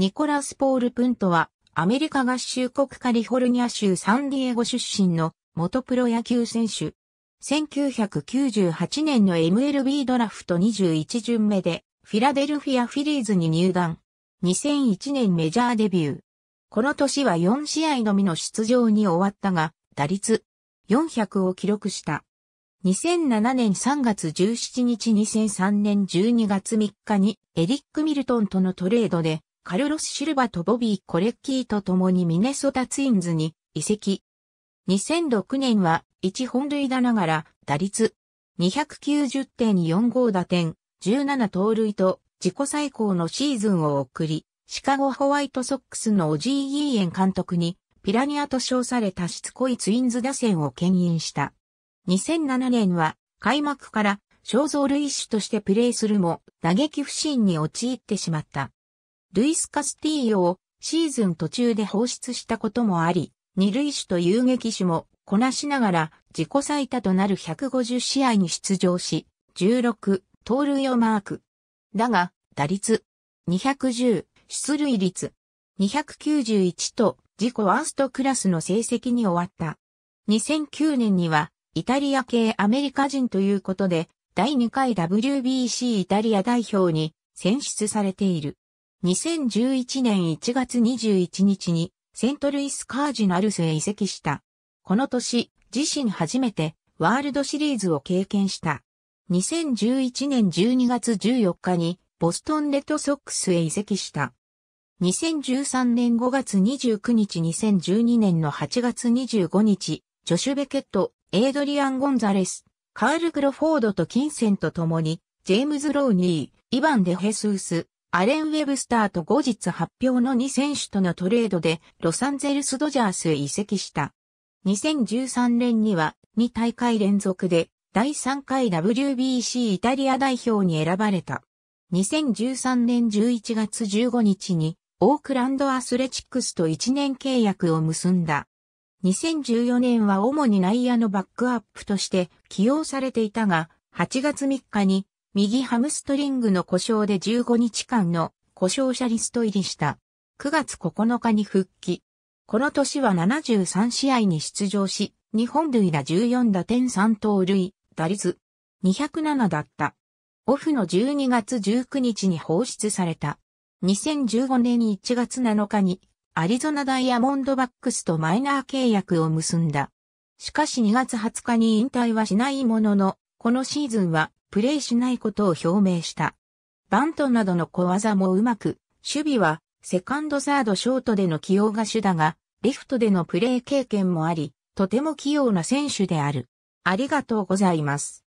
ニコラス・ポール・プントは、アメリカ合衆国カリフォルニア州サンディエゴ出身の元プロ野球選手。1998年の MLB ドラフト21巡目で、フィラデルフィア・フィリーズに入団。2001年メジャーデビュー。この年は4試合のみの出場に終わったが、打率400を記録した。2007年3月17日2003年12月3日にエリック・ミルトンとのトレードでカルロス・シルバとボビー・コレッキーと共にミネソタツインズに移籍。2006年は1本塁打ながら打率290.45打点、17盗塁と自己最高のシーズンを送り、シカゴホワイトソックスのオジー・イーエン監督にピラニアと称されたしつこいツインズ打線を牽引した。2007年は開幕から肖像類種としてプレーするも打撃不振に陥ってしまった。ルイス・カスティーヨをシーズン途中で放出したこともあり、二塁手と遊撃手もこなしながら自己最多となる150試合に出場し、16、盗塁をマーク。だが、打率、210、出塁率、291と自己ワーストクラスの成績に終わった。2009年には、イタリア系アメリカ人ということで、第2回 WBC イタリア代表に選出されている。2011年1月21日にセントルイスカージナルスへ移籍した。この年、自身初めてワールドシリーズを経験した。2011年12月14日にボストンレッドソックスへ移籍した。2013年5月29日2012年の8月25日、ジョシュ・ベケット、エイドリアン・ゴンザレス、カール・クロフォードと金銭と共に、ジェームズ・ローニー、イヴァン・デ・ヘスース、アレン・ウェブスターと後日発表の2選手とのトレードでロサンゼルスドジャースへ移籍した。2013年には2大会連続で第3回 WBC イタリア代表に選ばれた。2013年11月15日にオークランドアスレチックスと1年契約を結んだ。2014年は主に内野のバックアップとして起用されていたが、8月3日に右ハムストリングの故障で15日間の故障者リスト入りした。9月9日に復帰。この年は73試合に出場し、日本塁打14打点3盗塁、打率207だった。オフの12月19日に放出された。2015年1月7日にアリゾナダイヤモンドバックスとマイナー契約を結んだ。しかし2月20日に引退はしないものの、このシーズンはプレーしないことを表明した。バントなどの小技もうまく、守備はセカンドサードショートでの起用が主だが、リフトでのプレー経験もあり、とても器用な選手である。ありがとうございます。